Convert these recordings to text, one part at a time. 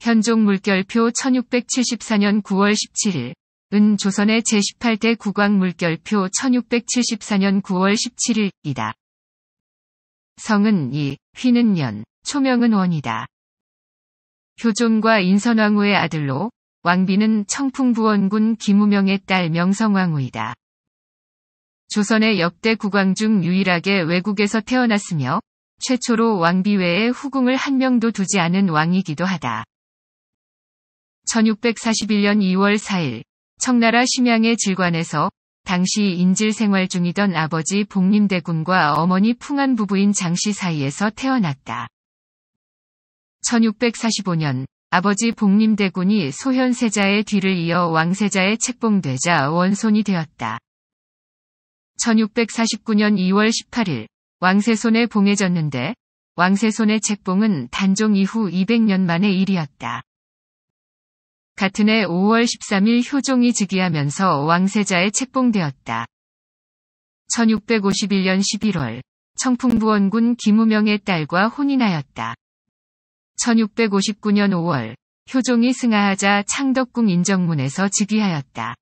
현종 물결표 1674년 9월 17일 은 조선의 제18대 국왕 물결표 1674년 9월 17일이다. 성은 이, 휘는 년, 초명은 원이다. 효종과 인선왕후의 아들로 왕비는 청풍부원군 김우명의 딸 명성왕후이다. 조선의 역대 국왕 중 유일하게 외국에서 태어났으며 최초로 왕비 외에 후궁을 한 명도 두지 않은 왕이기도 하다. 1641년 2월 4일 청나라 심양의 질관에서 당시 인질 생활 중이던 아버지 복림대군과 어머니 풍한 부부인 장씨 사이에서 태어났다. 1645년 아버지 복림대군이 소현세자의 뒤를 이어 왕세자의 책봉되자 원손이 되었다. 1649년 2월 18일 왕세손에 봉해졌는데 왕세손의 책봉은 단종 이후 200년 만의 일이었다. 같은 해 5월 13일 효종이 즉위하면서 왕세자에 책봉되었다. 1651년 11월 청풍부원군 김우명의 딸과 혼인하였다. 1659년 5월 효종이 승하하자 창덕궁 인정문에서 즉위하였다.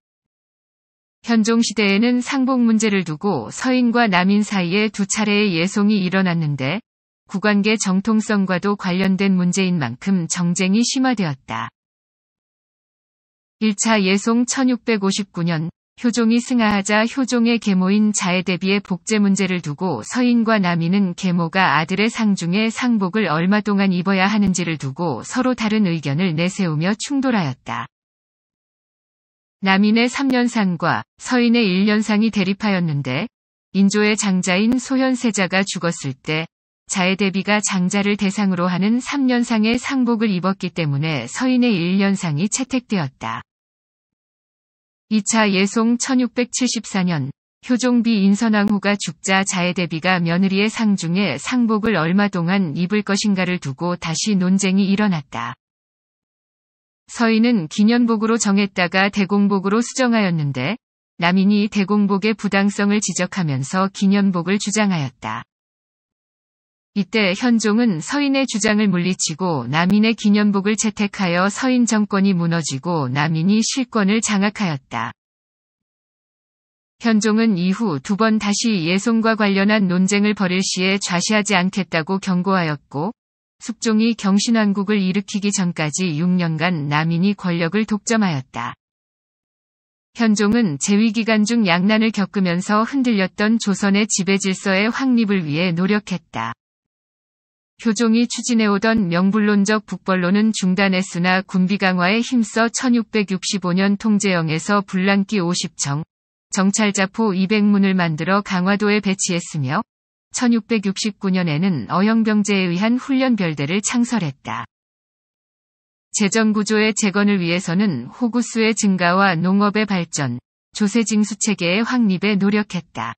현종 시대에는 상복 문제를 두고 서인과 남인 사이에 두 차례의 예송이 일어났는데 국왕계 정통성과도 관련된 문제인 만큼 정쟁이 심화되었다. 1차 예송 1659년 효종이 승하하자 효종의 계모인 자에 대비해 복제 문제를 두고 서인과 남인은 계모가 아들의 상중에 상복을 얼마 동안 입어야 하는지를 두고 서로 다른 의견을 내세우며 충돌하였다. 남인의 3년상과 서인의 1년상이 대립하였는데 인조의 장자인 소현세자가 죽었을 때 자의 대비가 장자를 대상으로 하는 3년상의 상복을 입었기 때문에 서인의 1년상이 채택되었다. 2차 예송 1674년 효종비 인선왕후가 죽자 자해대비가 며느리의 상중에 상복을 얼마 동안 입을 것인가를 두고 다시 논쟁이 일어났다. 서인은 기년복으로 정했다가 대공복으로 수정하였는데 남인이 대공복의 부당성을 지적하면서 기년복을 주장하였다. 이때 현종은 서인의 주장을 물리치고 남인의 기념복을 채택하여 서인 정권이 무너지고 남인이 실권을 장악하였다. 현종은 이후 두 번 다시 예송과 관련한 논쟁을 벌일 시에 좌시하지 않겠다고 경고하였고 숙종이 경신왕국을 일으키기 전까지 6년간 남인이 권력을 독점하였다. 현종은 재위 기간 중 양난을 겪으면서 흔들렸던 조선의 지배 질서의 확립을 위해 노력했다. 효종이 추진해오던 명불론적 북벌론은 중단했으나 군비 강화에 힘써 1665년 통제영에서 불란기 50청, 정찰자포 200문을 만들어 강화도에 배치했으며 1669년에는 어영병제에 의한 훈련별대를 창설했다. 재정구조의 재건을 위해서는 호구수의 증가와 농업의 발전, 조세징수 체계의 확립에 노력했다.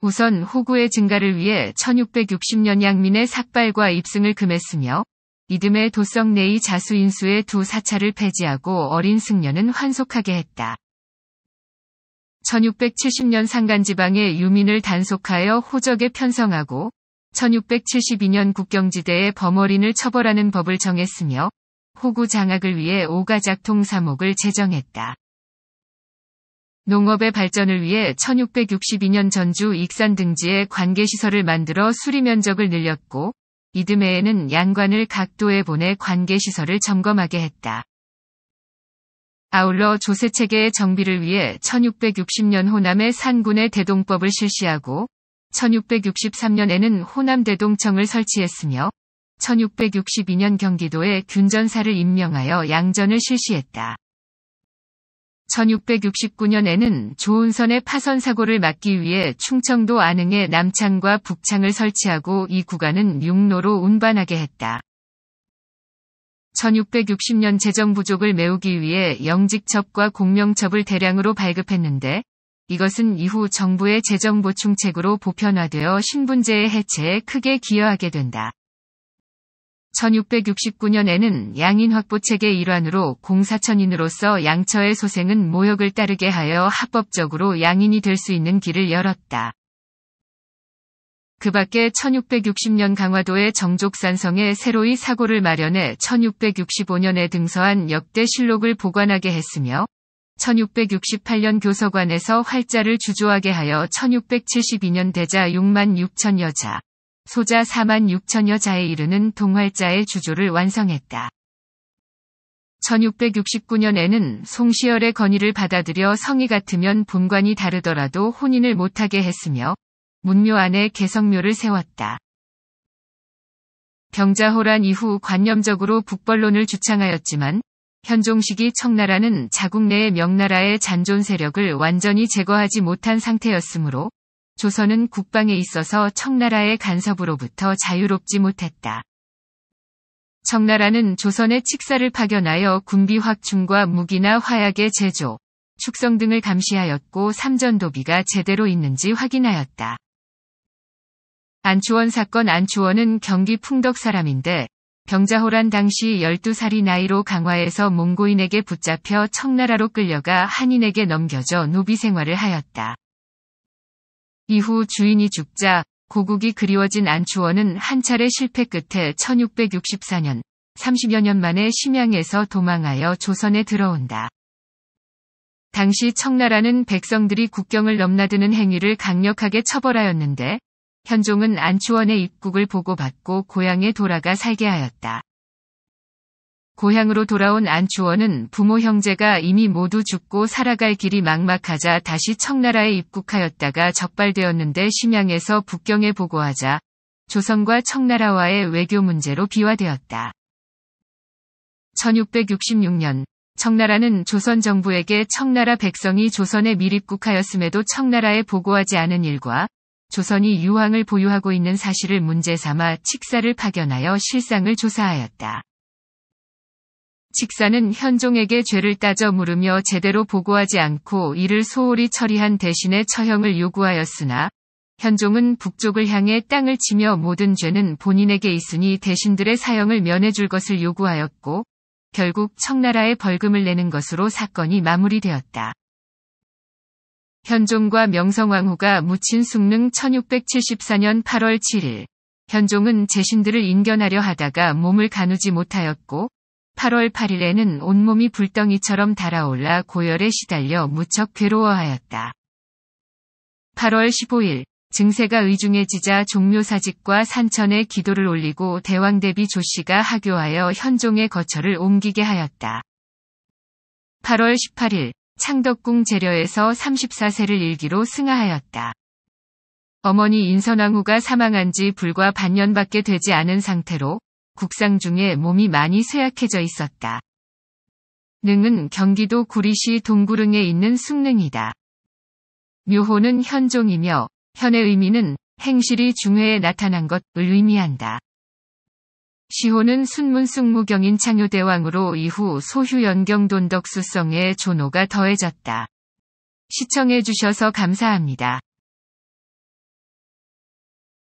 우선 호구의 증가를 위해 1660년 양민의 삭발과 입승을 금했으며 이듬해 도성 내의 자수 인수의 두 사찰을 폐지하고 어린 승려는 환속하게 했다. 1670년 상간 지방의 유민을 단속하여 호적에 편성하고 1672년 국경지대의 범어린을 처벌하는 법을 정했으며 호구 장악을 위해 오가작통 사목을 제정했다. 농업의 발전을 위해 1662년 전주 익산 등지에 관계시설을 만들어 수리 면적을 늘렸고 이듬해에는 양관을 각도에 보내 관계시설을 점검하게 했다. 아울러 조세 체계의 정비를 위해 1660년 호남의 산군의 대동법을 실시하고 1663년에는 호남 대동청을 설치했으며 1662년 경기도에 균전사를 임명하여 양전을 실시했다. 1669년에는 조은선의 파선 사고를 막기 위해 충청도 안흥에 남창과 북창을 설치하고 이 구간은 육로로 운반하게 했다. 1660년 재정 부족을 메우기 위해 영직첩과 공명첩을 대량으로 발급했는데 이것은 이후 정부의 재정 보충책으로 보편화되어 신분제의 해체에 크게 기여하게 된다. 1669년에는 양인 확보책의 일환으로 공사천인으로서 양처의 소생은 모욕을 따르게 하여 합법적으로 양인이 될 수 있는 길을 열었다. 그 밖에 1660년 강화도의 정족산성에 새로이 사고를 마련해 1665년에 등서한 역대 실록을 보관하게 했으며 1668년 교서관에서 활자를 주조하게 하여 1672년 대자 6만 6천 여자 소자 4만 6천여 자에 이르는 동활자의 주조를 완성했다. 1669년에는 송시열의 건의를 받아들여 성이 같으면 본관이 다르더라도 혼인을 못하게 했으며 문묘 안에 개성묘를 세웠다. 병자호란 이후 관념적으로 북벌론을 주창하였지만 현종식이 청나라는 자국 내의 명나라의 잔존 세력을 완전히 제거하지 못한 상태였으므로 조선은 국방에 있어서 청나라의 간섭으로부터 자유롭지 못했다. 청나라는 조선의 칙사를 파견하여 군비 확충과 무기나 화약의 제조, 축성 등을 감시하였고 삼전도비가 제대로 있는지 확인하였다. 안추원 사건 안추원은 경기 풍덕 사람인데 병자호란 당시 12살이 나이로 강화에서 몽고인에게 붙잡혀 청나라로 끌려가 한인에게 넘겨져 노비 생활을 하였다. 이후 주인이 죽자 고국이 그리워진 안추원은 한 차례 실패 끝에 1664년 30여 년 만에 심양에서 도망하여 조선에 들어온다. 당시 청나라는 백성들이 국경을 넘나드는 행위를 강력하게 처벌하였는데 현종은 안추원의 입국을 보고받고 고향에 돌아가 살게 하였다. 고향으로 돌아온 안추원은 부모 형제가 이미 모두 죽고 살아갈 길이 막막하자 다시 청나라에 입국하였다가 적발되었는데 심양에서 북경에 보고하자 조선과 청나라와의 외교 문제로 비화되었다. 1666년 청나라는 조선 정부에게 청나라 백성이 조선에 밀입국하였음에도 청나라에 보고하지 않은 일과 조선이 유황을 보유하고 있는 사실을 문제 삼아 칙사를 파견하여 실상을 조사하였다. 직사는 현종에게 죄를 따져 물으며 제대로 보고하지 않고 이를 소홀히 처리한 대신에 처형을 요구하였으나 현종은 북쪽을 향해 땅을 치며 모든 죄는 본인에게 있으니 대신들의 사형을 면해줄 것을 요구하였고 결국 청나라에 벌금을 내는 것으로 사건이 마무리되었다. 현종과 명성왕후가 묻힌 숙릉 1674년 8월 7일 현종은 재신들을 인견하려 하다가 몸을 가누지 못하였고 8월 8일에는 온몸이 불덩이처럼 달아올라 고열에 시달려 무척 괴로워하였다. 8월 15일 증세가 의중해지자 종묘사직과 산천에 기도를 올리고 대왕대비 조씨가 하교하여 현종의 거처를 옮기게 하였다. 8월 18일 창덕궁 재려에서 34세를 일기로 승하하였다. 어머니 인선왕후가 사망한 지 불과 반년밖에 되지 않은 상태로 국상 중에 몸이 많이 쇠약해져 있었다. 능은 경기도 구리시 동구릉에 있는 숭릉이다. 묘호는 현종이며 현의 의미는 행실이 중회에 나타난 것을 의미한다. 시호는 순문승무경인 창효대왕으로 이후 소휴연경돈덕수성의 조노가 더해졌다. 시청해주셔서 감사합니다.